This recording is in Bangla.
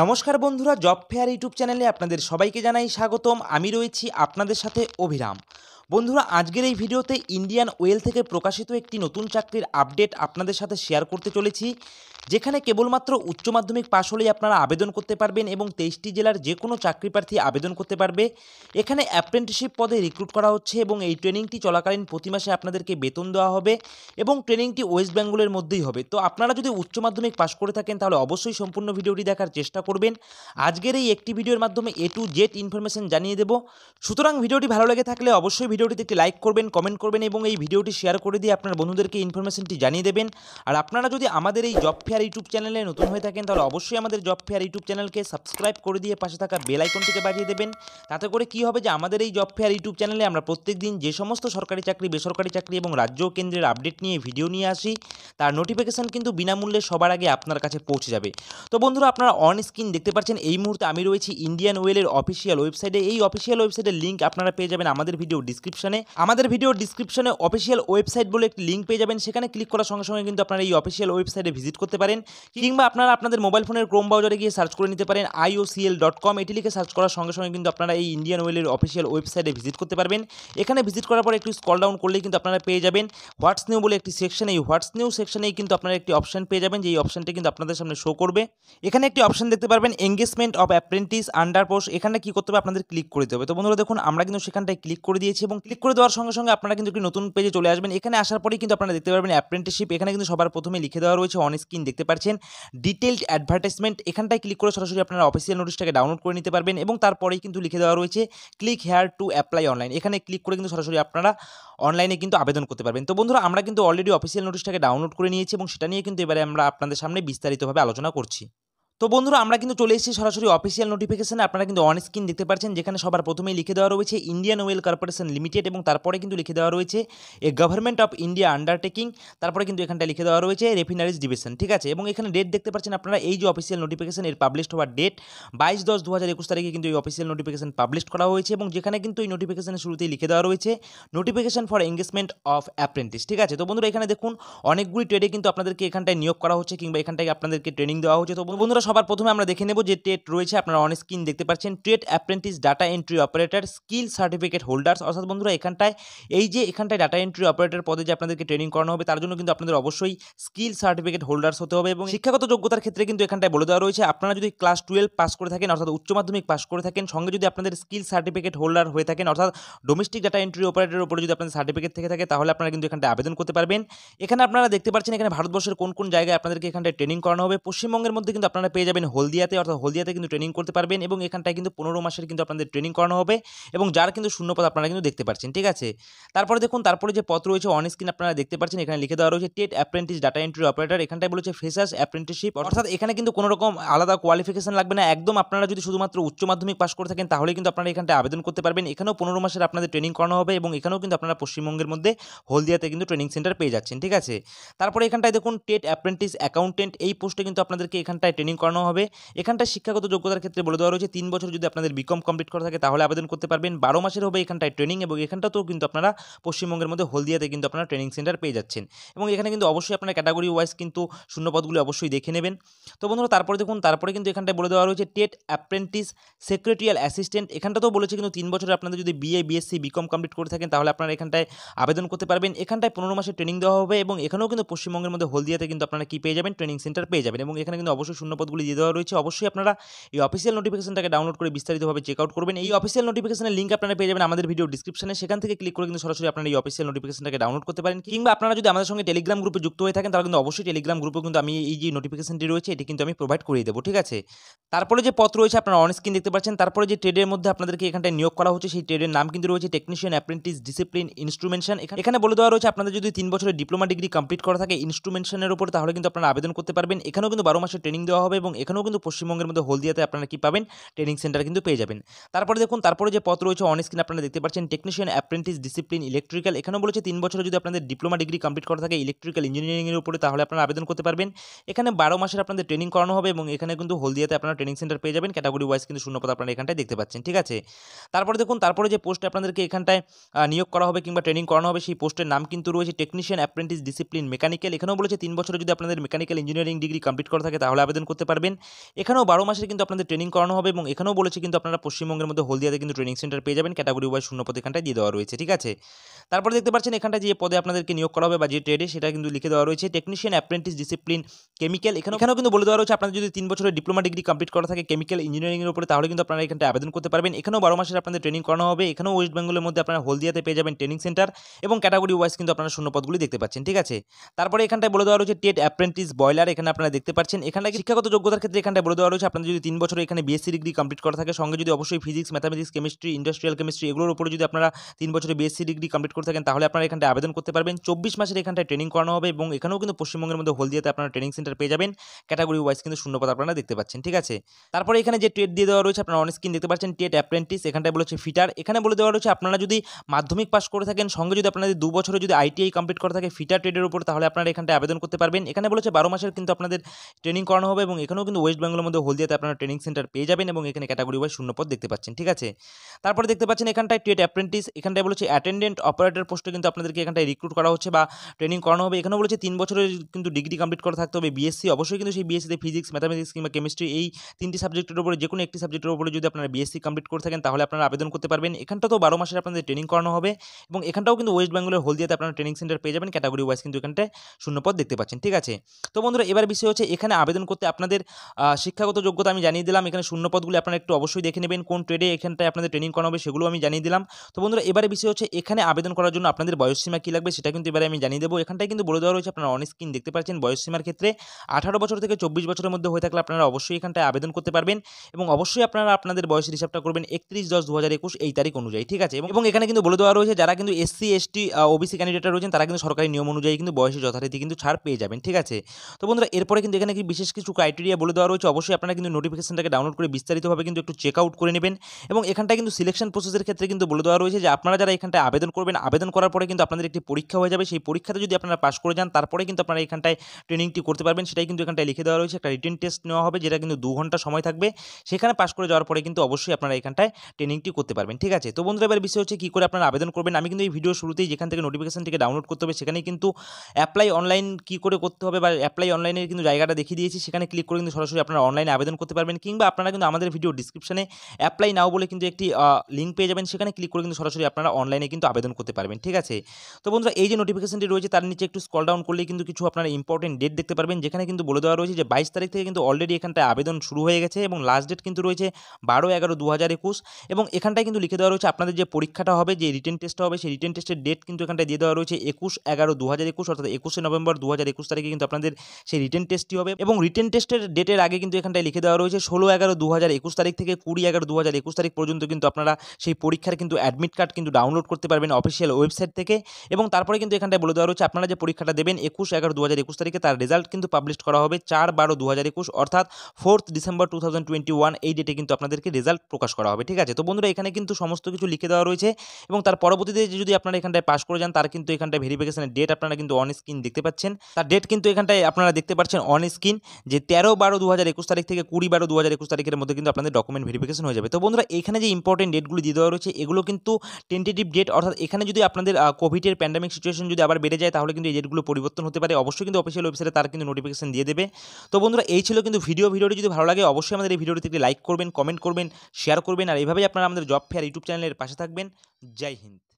নমস্কার বন্ধুরা জব ফেয়ার ইউটিউব চ্যানেলে আপনাদের সবাইকে জানাই স্বাগতম আমি রয়েছি আপনাদের সাথে অভিরাম বন্ধুরা আজকের এই ভিডিওতে ইন্ডিয়ান ওয়েল থেকে প্রকাশিত একটি নতুন চাকরির আপডেট আপনাদের সাথে শেয়ার করতে চলেছি যেখানে কেবলমাত্র উচ্চ মাধ্যমিক পাশ হলেই আপনারা আবেদন করতে পারবেন এবং তেইশটি জেলার যে কোনো চাকরি প্রার্থী আবেদন করতে পারবে এখানে অ্যাপ্রেন্টিসশিপ পদে রিক্রুট করা হচ্ছে এবং এই ট্রেনিংটি চলাকালীন প্রতি মাসে আপনাদেরকে বেতন দেওয়া হবে এবং ট্রেনিংটি ওয়েস্ট বেঙ্গলের মধ্যেই হবে তো আপনারা যদি উচ্চ মাধ্যমিক পাশ করে থাকেন তাহলে অবশ্যই সম্পূর্ণ ভিডিওটি দেখার চেষ্টা করবেন আজকের এই একটি ভিডিওর মাধ্যমে এ টু জেড ইনফরমেশন জানিয়ে দেব সুতরাং ভিডিওটি ভালো লেগে থাকলে অবশ্যই ভিডিওটিতে একটি লাইক করবেন কমেন্ট করবেন এবং এই ভিডিওটি শেয়ার করে দিয়ে আপনার বন্ধুদেরকে ইনফরমেশনটি জানিয়ে দেবেন আর আপনারা যদি আমাদের এই জব ফেয়ার ইউটিউব চ্যানেলে নতুন হয়ে থাকেন তাহলে অবশ্যই আমাদের জব ফেয়ার ইউটিউব চ্যানেলকে সাবস্ক্রাইব করে দিয়ে পাশে থাকা বেল আইকনটিকে বাজিয়ে দেবেন তাতে করে কি হবে যে আমাদের এই জব ফেয়ার ইউটিউব চ্যানেলে আমরা প্রত্যেক দিন যে সমস্ত সরকারি চাকরি বেসরকারি চাকরি এবং রাজ্য কেন্দ্রের আপডেট নিয়ে ভিডিও নিয়ে আসি তার নোটিফিকেশান কিন্তু বিনামূল্যে সবার আগে আপনার কাছে পৌঁছে যাবে তো বন্ধুরা আপনারা অন স্ক্রিন দেখতে পাচ্ছেন এই মুহূর্তে আমি রয়েছি ইন্ডিয়ান ওয়েলের অফিসিয়াল ওয়েবসাইটে এই অফিসিয়াল ওয়েবসাইটের লিঙ্ক আপনারা পেয়ে যাবেন আমাদের ভিডিও ডিসক্রিপশানে আমাদের ভিডিও ডিসক্রিপশানে অফিসিয়াল ওয়েবসাইট বলে একটি লিঙ্ক পেয়ে যাবেন সেখানে ক্লিক করার সঙ্গে সঙ্গে কিন্তু আপনারা এই অফিসিয়াল ওয়েবসাইটে ভিজিট করতে পারেন কিংবা আপনারা আপনাদের মোবাইল ফোনের ক্রোম ব্রাউজারে গিয়ে সার্চ করে নিতে পারেন আইওসিএল ডট কম এটি লিখে সার্চ করার সঙ্গে সঙ্গে কিন্তু আপনারা এই ইন্ডিয়ান অয়েলের অফিসিয়াল ওয়েবসাইটে ভিজিট করতে পারবেন এখানে ভিজিট করার পর একটু স্কল ডাউন করলেই কিন্তু আপনারা পেয়ে যাবেন হোয়াটস নিউ বলে একটি সেকশন এই হোয়াটস নিউ সেকশনেই কিন্তু আপনারা একটি অপশন পেয়ে যাবেন যে এই অপশনটি কিন্তু আপনাদের সামনে শো করবে এখানে একটি অপশন দেখতে পারবেন engagement of apprentice under post এখানে কি করতে হবে আপনাদের ক্লিক করে দিতে হবে তো বন্ধুরা দেখুন আমরা কিন্তু সেখানটায় ক্লিক করে দিয়েছি এবং ক্লিক করে দেওয়ার সঙ্গে সঙ্গে আপনারা কিন্তু একটি নতুন পেজে চলে আসবেন এখানে আসার পরেই কিন্তু আপনারা দেখতে পারবেন অ্যাপ্রেন্টিসশিপ এখানে কিন্তু সবার প্রথমে লিখে দেওয়া রয়েছে অন স্ক্রিন দেখতে পাচ্ছেন ডিটেলড অ্যাডভার্টাইজমেন্ট এখানটায় ক্লিক করে সরাসরি আপনারা অফিসিয়াল নোটিশটাকে ডাউনলোড করে নিতে পারবেন এবং তারপরেই কিন্তু লিখে দেওয়া রয়েছে click here to apply online এখানে ক্লিক করে কিন্তু সরাসরি আপনারা অনলাইনে কিন্তু আবেদন করতে পারবেন তো বন্ধুরা আমরা কিন্তু অলরেডি অফিসিয়াল নোটিশটাকে ডাউনলোড করে নিয়েছি এবং সেটা নিয়ে কিন্তু এবারে আমরা আপনাদের সামনে বিস্তারিতভাবে আলোচনা করছি তো বন্ধুরা আমরা কিন্তু চলে এসেছি সরাসরি অফিসিয়াল নোটিফিকেশানে আপনারা কিন্তু অন স্ক্রিন দেখতে পাচ্ছেন যেখানে সবার প্রথমেই লিখে দেওয়া রয়েছে ইন্ডিয়ান ওয়েল কর্পোরেশন লিমিটেড এবং তারপরে কিন্তু লিখে দেওয়া রয়েছে a government of India undertaking তারপরে কিন্তু এখানটা লিখে দেওয়া রয়েছে রেফিনারিজ ডিভিশন ঠিক আছে এবং এখানে ডেট দেখতে পাচ্ছেন আপনারা এই যে অফিসিয়াল নোটিফিকেশন এর পাবলিশ হওয়ার ডেট বাইশ দশ দু হাজার একুশ তারিখে কিন্তু এই অফিসিয়াল নোটিফিকেশন পাবলিশ করা হয়েছে এবং যেখানে কিন্তু এই নোটিফিকেশনের শুরুতেই লিখে দেওয়া রয়েছে notification for engagement of apprentice ঠিক আছে তো বন্ধুরা এখানে দেখুন অনেকগুলি ট্রেডে কিন্তু আপনাদেরকে এখানটায় নিয়োগ করা হচ্ছে কিংবা এখানটায় আপনাদেরকে ট্রেনিং দেওয়া হচ্ছে তো বন্ধুরা সবার প্রথমে আমরা দেখে নেব যে টেট রয়েছে আপনারা অন স্ক্রিন দেখতে পাচ্ছেন trade apprentice data entry operator skill certificate holders অর্থাৎ বন্ধুরা এখানটায় এই যে এখানটায় ডাটা এন্ট্রি অপারেটর পদে যে আপনাদেরকে ট্রেনিং করানো হবে তার জন্য কিন্তু আপনাদের অবশ্যই স্কিল সার্টিফিকেট হোল্ডার্স হতে হবে এবং শিক্ষাগত যোগ্যতার ক্ষেত্রে কিন্তু এখানটায় বলে দেওয়া রয়েছে আপনারা যদি ক্লাস টুয়েলভ পাস করে থাকেন অর্থাৎ উচ্চ মাধ্যমিক পাস করে থাকেন সঙ্গে যদি আপনাদের স্কিল সার্টিফিকেট হোল্ডার হয়ে থাকেন অর্থাৎ ডোমেস্টিক ডাটা এন্ট্রি অপারেটরের উপরে যদি আপনাদের সার্টিফিকেট থেকে থাকে তাহলে আপনারা কিন্তু এখানটায় আবেদন করতে পারবেন এখানে আপনারা দেখতে পাচ্ছেন এখানে ভারতবর্ষের কোন কোন জায়গায় আপনাদেরকে এখানটায় ট্রেনিং করানো হবে পশ্চিমবঙ্গের মধ্যে কিন্তু আপনারা পেয়ে যাবেন হলদিয়াতে অর্থাৎ হলদিয়াতে কিন্তু ট্রেনিং করতে পারবেন এবং এখানটায় কিন্তু পনেরো মাসের কিন্তু আপনাদের ট্রেনিং করানো হবে এবং যার কিন্তু শূন্যপদ আপনারা কিন্তু দেখতে পাচ্ছেন ঠিক আছে তারপরে দেখুন তারপরে যে পত্র রয়েছে অন স্ক্রিন আপনারা দেখতে পাচ্ছেন এখানে লিখে দেওয়া রয়েছে টেট অ্যাপ্রেন্টিস ডাটা এন্ট্রি অপারেটার এখানটায় বলেছে ফেসার্স অ্যাপ্রেন্টিসশিপ অর্থাৎ এখানে কিন্তু কোনো রকম আলাদা কোয়ালিফিকেশন লাগবে না একদম আপনারা যদি শুধুমাত্র উচ্চ মাধ্যমিক পাশ করে থাকেন তাহলে কিন্তু আপনারা এখানটা আবেদন করতে পারবেন এখানেও পনেরো মাসের আপনাদের ট্রেনিং করানো হবে এবং এখানেও কিন্তু আপনারা পশ্চিমবঙ্গের মধ্যে হলদিয়াতে কিন্তু ট্রেনিং সেন্টার পেয়ে যাচ্ছেন ঠিক আছে তারপরে এখানটায় দেখুন টেট অ্যাপ্রেন্টিস অ্যাকাউন্টেন্ট এই পোস্টে কিন্তু আপনাদেরকে এখানটায় ট্রেনিং করানো হবে এখানটা শিক্ষাগত যোগ্যতার ক্ষেত্রে বলে দেওয়া রয়েছে তিন বছর যদি আপনাদের বিকম কমপ্লিট করা থাকে তাহলে আবেদন করতে পারবেন বারো মাসের হবে এখানটায় ট্রেনিং এবং এখানটাতেও কিন্তু আপনারা পশ্চিমবঙ্গের মধ্যে হলদিয়াতে কিন্তু আপনারা ট্রেনিং সেন্টার পেয়ে যাচ্ছেন এবং এখানে কিন্তু অবশ্যই আপনারা ক্যাটাগরি ওয়াইজ কিন্তু শূন্যপদগুলি অবশ্যই দেখে নেবেন তো বন্ধুরা তারপরে দেখুন তারপরে কিন্তু এখানটায় বলে দেওয়া রয়েছে টেট অ্যাপ্রেন্টিস সেক্রেটারিয়াল অ্যাসিস্ট্যান্ট এখানটাও বলেছে কিন্তু তিন বছরে আপনাদের যদি বিএ বিএসসি বিকম কমপ্লিট করে থাকেন তাহলে আপনারা এখানটায় আবেদন করতে পারবেন এখানটায় পনেরো মাসের ট্রেনিং দেওয়া হবে এবং এখানেও কিন্তু পশ্চিমবঙ্গের মধ্যে হলদিয়াতে কিন্তু আপনারা কি পেয়ে যাবেন ট্রেনিং সেন্টার পেয়ে যাবেন এবং এখানে কিন্তু অবশ্যই শূন্যপদ লিঙ্কগুলি দিয়ে দেওয়া রয়েছে অবশ্যই আপনারা এই অফিসিয়াল নোটিফিকেশনটাকে ডাউনলোড করে বিস্তারিতভাবে চেক আউট করবেন এই অফিসিয়াল নোটিফিকেশনের লিঙ্ক আপনারা পেয়ে যাবেন আমাদের ভিডিও ডিসক্রিপশনে সেখান থেকে ক্লিক করে কিন্তু সরাসরি আপনারা এই অফিসিয়াল নোটিফিকেশনটাকে ডাউনলোড করতে পারেন কিংবা আপনারা যদি আমাদের সঙ্গে টেলিগ্রাম গ্রুপে যুক্ত হয়ে থাকেন তাহলে কিন্তু অবশ্যই টেলিগ্রাম গ্রুপে কিন্তু আমি এই যে নোটিফিকেশনটি রয়েছে এটি কিন্তু আমি প্রোভাইড করিয়ে দেবো ঠিক আছে তারপরে যে পত্র রয়েছে আপনারা অন স্ক্রিন দেখতে পাচ্ছেন তারপরে যে ট্রেডের মধ্যে আপনাদেরকে এখানটায় নিয়োগ করা হচ্ছে সেই ট্রেডের নাম কিন্তু রয়েছে টেকনিশিয়ান অ্যাপ্রেন্টিস ডিসিপ্লিন ইনস্ট্রুমেন্টেশন এখানে বলে দেওয়া রয়েছে আপনাদের যদি তিন বছরের ডিপ্লোমা ডিগ্রি কমপ্লিট করা থাকে ইনস্ট্রুমেন্টেশনের উপর তাহলে কিন্তু আপনারা আবেদন করতে পারবেন এখানেও কিন্তু বারো মাসের ট্রেনিং দেওয়া হবে এবং এখানেও কিন্তু পশ্চিমবঙ্গের মধ্যে হলদিয়াতে আপনারা কি পাবেন ট্রেনিং সেন্টার কিন্তু পেয়ে যাবেন তারপরে দেখুন তারপরে যে পথ রয়েছে অন স্ক্রিন আপনারা দেখতে পাচ্ছেন টেকনিশিয়ান অ্যাপ্রেন্টিস ডিসিপ্লিন ইলেকট্রিক্যাল এখানেও বলেছে তিন বছরে যদি আপনাদের ডিপ্লোমা ডিগ্রি কমপ্লিট করা থাকে ইলেকট্রিক্যাল ইঞ্জিনিয়ারিংয়ের উপরে তাহলে আপনারা আবেদন করতে পারবেন এখানে বারো মাসের আপনাদের ট্রেনিং করানো হবে এবং এখানে কিন্তু হলদিয়াতে আপনারা ট্রেনিং সেন্টার পেয়ে যাবেন ক্যাটাগরি ওয়াইজ কিন্তু শূন্যপদ আপনারা এখানটায় দেখতে পাচ্ছেন ঠিক আছে তারপরে দেখুন তারপরে যে পোস্টে আপনাদেরকে এখানটায় নিয়োগ করা হবে কিংবা ট্রেনিং করানো হবে সেই পোস্টের নাম কিন্তু রয়েছে টেকনিশিয়ান অ্যাপ্রেন্টিস ডিসিপ্লিন মেকানিক্যাল এখানেও বলেছে তিন বছরে যদি আপনাদের মেকানিক্যাল ইঞ্জিনিয়ারিং ডিগ্রি কমপ্লিট করা থাকে তাহলে আবেদন করতে পারবেন এখানেও বারো মাসের কিন্তু আপনাদের ট্রেনিং করানো হবে এবং এখানেও বলেছে কিন্তু আপনারা পশ্চিমবঙ্গের মধ্যে হলদিয়াতে কিন্তু ট্রেনিং সেন্টার পেয়ে যাবেন ক্যাটাগরি ওয়াইজ শূন্য পদ এখানটায় দিয়ে দেওয়া রয়েছে ঠিক আছে তারপরে দেখতে পাচ্ছেন এখানটা যে পদে আপনাদেরকে নিয়োগ করা হবে বা যে ট্রেডে সেটা কিন্তু লিখে দেওয়া রয়েছে টেকনিশিয়ান অ্যাপ্রেন্টিস ডিসিপ্লিন কেমিক্যাল এখানে এখানেও কিন্তু বলে দেওয়া রয়েছে আপনাদের যদি তিন বছরের ডিপ্লোমা ডিগ্রি কমপ্লিট করা থাকে কেমিক্যাল ইঞ্জিনিয়ারিংয়ের উপরে তাহলে কিন্তু আপনারা এখানটা আবেদন করতে পারবেন এখানেও বারো মাসের আপনাদের ট্রেনিং করানো হবে এখানেও ওয়েস্ট বেঙ্গলের মধ্যে আপনারা হলদিয়াতে পেয়ে যাবেন ট্রেনিং সেন্টার এবং ক্যাটাগরি ওয়াইজ কিন্তু আপনারা শূন্য পদগুলি দেখতে পাচ্ছেন ঠিক আছে তারপরে এখানটায় বলে দেওয়া রয়েছে টেট অ্যাপ্রেন্টিস বয়লার এখানে আপনারা দেখতে পাচ্ছেন এখানটা শিক্ষাগত যোগ্যতার ক্ষেত্রে এখানটা বলে দেওয়া রয়েছে আপনাদের যদি তিন বছর এখানে বিএসসি ডিগ্রি কমপ্লিট করা থাকে সঙ্গে যদি অবশ্যই physics mathematics chemistry industrial chemistry এগুলোর উপরে যদি আপনারা তিন বছরে বিএসসি ডিগ্রি কমপ্লিট করে থাকেন তাহলে আপনারা এখানটা আবেদন করতে পারবেন চব্বিশ মাসের এখানটায় ট্রেনিং করানো হবে এবং এখানেও কিন্তু পশ্চিমবঙ্গের মধ্যে হলদিয়াতে আপনারা ট্রেনিং সেন্টার পেয়ে যাবেন ক্যাটাগরি ওয়াইজ কিন্তু শূন্যপদ আপনারা দেখতে পাচ্ছেন ঠিক আছে তারপরে এখানে যে টেট দিয়ে দেওয়া রয়েছে আপনারা অনেক স্কিন দেখতে পাচ্ছেন টেট অ্যাপ্রেন্টিস এখানটায় বলেছে ফিটার এখানে বলে দেওয়া রয়েছে আপনারা যদি মাধ্যমিক পাস করে থাকেন সঙ্গে যদি আপনাদের দু বছরে যদি আইটিআই কমপ্লিট করে থাকে ফিটার ট্রেডের উপর তাহলে আপনারা এখানটায় আবেদন করতে পারবেন এখানে বলেছে বারো মাসের কিন্তু আপনাদের ট্রেনিং করানো হবে এবং এখানেও কিন্তু ওয়েস্ট বেঙ্গলের মধ্যে হলদিয়াতে আপনারা ট্রেনিং সেন্টার পেয়ে যাবেন এবং এখানে ক্যাটাগরি ওয়াইজ শূন্যপদ দেখতে পাচ্ছেন ঠিক আছে তারপরে দেখতে পাচ্ছেন এখানটায় টুয়েট অ্যাপ্রেন্টিস এখানটায় বলেছে অ্যাটেন্ডেন্ট অপারেটর পোস্টে কিন্তু আপনাদেরকে এখানটায় রিক্রুট করা হচ্ছে বা ট্রেনিং করানো হবে এখানেও বলেছে তিন বছরের কিন্তু ডিগ্রি কমপ্লিট করা থাকতে হবে বিএসসি অবশ্যই কিন্তু সেই বিএসসিতে ফিজিক্স ম্যাথামেটিক্স কিংবা কেমিস্ট্রি এই তিনটি সাবজেক্টের উপরে যে কোনো একটি সাবজেক্টের উপরে যদি আপনারা বিএসসি কমপ্লিট করে থাকেন তাহলে আপনারা আবেদন করতে পারবেন এখানটা তো বারো মাসের আপনাদের ট্রেনিং করানো হবে এবং এখানটাও কিন্তু ওয়েস্ট বেঙ্গলের হলদিয়াতে আপনারা ট্রেনিং সেন্টার পেয়ে যাবেন ক্যাটাগরি ওয়াইজ কিন্তু এখানটায় শূন্যপদ দেখতে পাচ্ছেন ঠিক আছে তো বন্ধুরা এবার বিষয় হচ্ছে এখানে আবেদন করতে আপনাদের শিক্ষাগত যোগ্যতা আমি জানিয়ে দিলাম এখানে শূন্য পদগুলি আপনারা একটু অবশ্যই দেখে নেবেন কোন ট্রেডে এখানটায় আপনাদের ট্রেনিং করানো হবে সেগুলো আমি জানিয়ে দিলাম তো বন্ধুরা এবারে বিষয় হচ্ছে এখানে আবেদন করার জন্য আপনাদের বয়সসীমা কী লাগবে সেটা কিন্তু এবারে আমি জানিয়ে দেবো এখানটায় কিন্তু বলে দেওয়া রয়েছে আপনারা অন স্ক্রিন দেখতে পাচ্ছেন বয়সসীমার ক্ষেত্রে আঠারো বছর থেকে চব্বিশ বছরের মধ্যে হয়ে থাকলে আপনারা অবশ্যই এখানটায় আবেদন করতে পারবেন এবং অবশ্যই আপনারা আপনাদের বয়সের হিসাবটা করবেন একত্রিশ দশ দু এই তারিখ অনুযায়ী ঠিক আছে এবং এখানে কিন্তু বলে দেওয়া রয়েছে যারা কিন্তু এসসি এসটি ওবিসি ক্যান্ডিডেটরা রয়েছেন তারা কিন্তু সরকারি নিয়ম অনুযায়ী কিন্তু বয়সে যথারীতি কিন্তু ছাড় পেয়ে যাবেন ঠিক আছে তো বন্ধুরা এরপরে কিন্তু এখানে কি বিশেষ কিছু ক্রাইটেরিয়া ক্রাইটেরিয়া বলে দেওয়া রয়েছে অবশ্যই আপনারা কিন্তু নোটিফিকেশনটাকে ডাউনলোড করে বিস্তারিতভাবে কিন্তু একটু চেক আউট করে নেবেন এবং এখানটা কিন্তু সিলেকশন প্রসেসের ক্ষেত্রে কিন্তু বলে দেওয়া রয়েছে যে আপনারা যারা এখানটায় আবেদন করবেন আবেদন করার পরে কিন্তু আপনাদের একটি পরীক্ষা হয়ে যাবে সেই পরীক্ষাতে যদি আপনারা পাস করে যান তারপরে কিন্তু আপনারা এখানটায় ট্রেনিংটি করতে পারবেন সেটাই কিন্তু এখানটায় লিখে দেওয়া রয়েছে একটা রিটেন টেস্ট নেওয়া হবে যেটা কিন্তু দু ঘন্টা সময় থাকবে সেখানে পাস করে যাওয়ার পরে কিন্তু অবশ্যই আপনারা এখানটায় ট্রেনিংটি করতে পারবেন ঠিক আছে তো বন্ধুরা এবার বিষয় হচ্ছে কী করে আপনারা আবেদন করবেন আমি কিন্তু এই ভিডিও শুরুতেই যেখান থেকে নোটিফিকেশনটিকে ডাউনলোড করতে হবে সেখানে কিন্তু অ্যাপ্লাই অনলাইন কী করে করতে হবে বা অ্যাপ্লাই অনলাইনের কিন্তু জায়গাটা দেখিয়ে দিয়েছি সেখানে ক্লিক করে কিন্তু সরাসরি আপনারা অনলাইনে আবেদন করতে পারবেন কিংবা আপনারা কিন্তু আমাদের ভিডিও ডিসক্রিপশনে অ্যাপ্লাই নাও বলে কিন্তু একটি লিঙ্ক পেয়ে যাবেন সেখানে ক্লিক করে কিন্তু সরাসরি আপনারা অনলাইনে কিন্তু আবেদন করতে পারবেন ঠিক আছে তো বন্ধুরা এই যে নোটিফিকেশনটি রয়েছে তার নিচে একটু স্কল ডাউন করলে কিন্তু কিছু আপনারা ইম্পর্টেন্ট ডেট দেখতে পারবেন যেখানে কিন্তু বলে দেওয়া রয়েছে যে বাইশ তারিখ থেকে কিন্তু অলরেডি এখানটায় আবেদন শুরু হয়ে গেছে এবং লাস্ট ডেট কিন্তু রয়েছে বারো এগারো দু হাজার একুশ এবং এখানটায় কিন্তু লিখে দেওয়া রয়েছে আপনাদের যে পরীক্ষাটা হবে যে রিটেন টেস্টটা হবে সেই রিটেন টেস্টের ডেট কিন্তু এখানটায় দিয়ে দেওয়া রয়েছে একুশ এগারো দু হাজার একুশ অর্থাৎ একুশে নভেম্বর দু হাজার একুশ তারিখে কিন্তু আপনাদের সেই রিটেন টেস্টটি হবে এবং রিটেন টেস্টের ডেটের আগে কিন্তু এখানটায় লিখে দেওয়া রয়েছে ষোলো এগারো দু তারিখ থেকে কুড়ি এগারো দু তারিখ পর্যন্ত কিন্তু আপনারা সেই পরীক্ষার কিন্তু অ্যাডমিট কার্ড কিন্তু ডাউনলোড করতে পারবেন অফিসিয়াল ওয়েবসাইট থেকে এবং তারপরে কিন্তু এখানটায় বলে দেওয়া রয়েছে আপনারা যে পরীক্ষাটা দেবেন একুশ এগারো দু তারিখে তার রেজাল্ট কিন্তু পাবলিশ করা হবে চার বারো দু অর্থাৎ ফোর্থ ডিসেম্বর টু এই ডেটে কিন্তু আপনাদেরকে রেজাল্ট প্রকাশ করা হবে ঠিক আছে তো বন্ধুরা এখানে কিন্তু সমস্ত কিছু লিখে দেওয়া রয়েছে এবং তার পরবর্তীতে যদি আপনারা এখানটায় পাস করে যান তার কিন্তু এখানটায় ভেরিফিকেশনের ডেট আপনারা কিন্তু অন স্ক্রিন দেখতে পাচ্ছেন তার ডেট কিন্তু এখানটায় আপনারা দেখতে পাচ্ছেন অন স্ক্রিন যে তেরো বারো দু হাজার একুশ তারিখ থেকে কুড়ি বারো দু হাজার একুশ তারিখের মধ্যে কিন্তু আপনাদের ডকুমেন্ট ভেরিফিকেশন হয়ে যাবে তো বন্ধুরা এখানে যে ইম্পর্টেন্ট ডেটগুলি দিয়ে দেওয়া রয়েছে এগুলো কিন্তু টেন্টেটিভ ডেট অর্থাৎ এখানে যদি আপনাদের কোভিডের প্যান্ডামিক সিচুয়েশন যদি আবার বেড়ে যায় তাহলে কিন্তু এই ডেটগুলো পরিবর্তন হতে পারে অবশ্যই কিন্তু অফিসিয়াল ওয়েবসাইটে তার কিন্তু নোটিফিকেশন দিয়ে দেবে তো বন্ধুরা এই ছিল কিন্তু ভিডিও ভিডিওটি যদি ভালো লাগে অবশ্যই আমাদের এই ভিডিওটি একটি লাইক করবেন কমেন্ট করবেন শেয়ার করবেন আর এইভাবেই আপনারা আমাদের জব ফেয়ার ইউটিউব চ্যানেলের পাশে থাকবেন জয় হিন্দ